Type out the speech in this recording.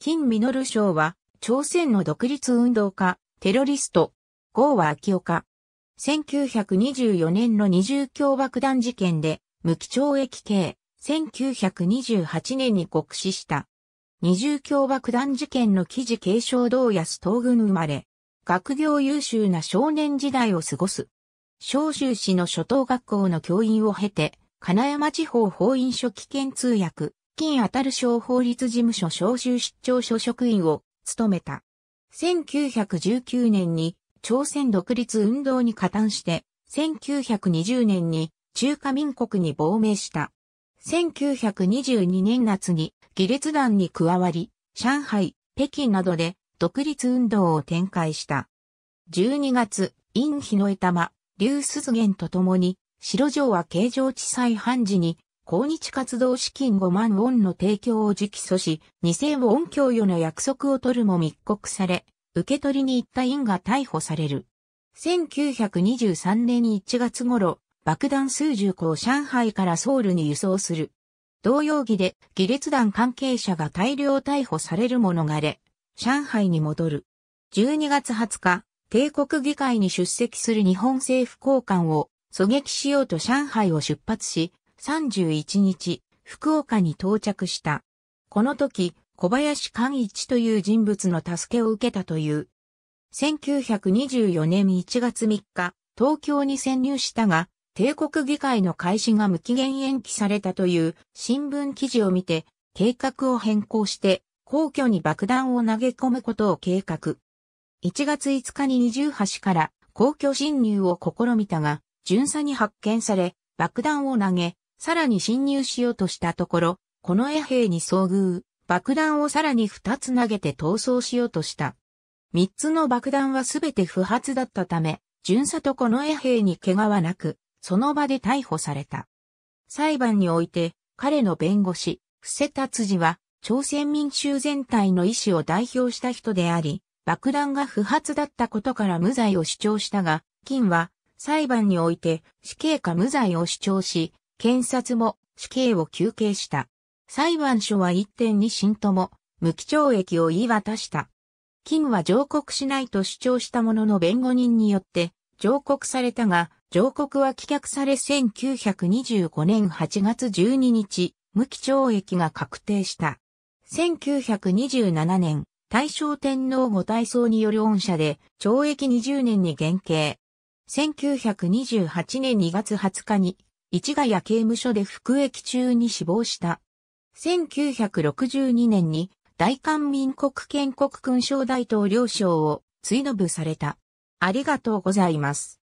金実賞は、朝鮮の独立運動家、テロリスト、郷和明岡。1924年の二重強爆弾事件で、無期懲役刑、1928年に告死した。二重強爆弾事件の記事継承同安東軍生まれ、学業優秀な少年時代を過ごす。小州市の初等学校の教員を経て、金山地方法院書記兼通訳、近当たる省法律事務所召集出張所職員を務めた。1919年に朝鮮独立運動に加担して、1920年に中華民国に亡命した。1922年夏に義烈団に加わり、上海、北京などで独立運動を展開した。12月、陰日の江玉、劉鈴源と共に、白城は形状地裁判事に抗日活動資金5万ウォンの提供を直訴し、2000ウォン供与の約束を取るも密告され、受け取りに行った院が逮捕される。1923年1月頃、爆弾数十個を上海からソウルに輸送する。同容疑で、義列団関係者が大量逮捕されるものがれ、上海に戻る。12月20日、帝国議会に出席する日本政府高官を狙撃しようと上海を出発し、31日、福岡に到着した。この時、小林寛一という人物の助けを受けたという。1924年1月3日、東京に潜入したが、帝国議会の開始が無期限延期されたという新聞記事を見て、計画を変更して、皇居に爆弾を投げ込むことを計画。1月5日に二重橋から皇居侵入を試みたが、巡査に発見され、爆弾を投げ、さらに侵入しようとしたところ、この衛兵に遭遇、爆弾をさらに2つ投げて逃走しようとした。3つの爆弾はすべて不発だったため、巡査とこの衛兵に怪我はなく、その場で逮捕された。裁判において、彼の弁護士、伏せ達次は、朝鮮民衆全体の意思を代表した人であり、爆弾が不発だったことから無罪を主張したが、金は、裁判において死刑か無罪を主張し、検察も死刑を求刑した。裁判所は点に審とも無期懲役を言い渡した。務は上告しないと主張したものの弁護人によって上告されたが、上告は棄却され1925年8月12日、無期懲役が確定した。1927年、大正天皇ご大操による恩赦で、懲役20年に減刑。1928年2月20日に、市ヶ谷刑務所で服役中に死亡した。1962年に大韓民国建国勲章大統領賞を追伸された。ありがとうございます。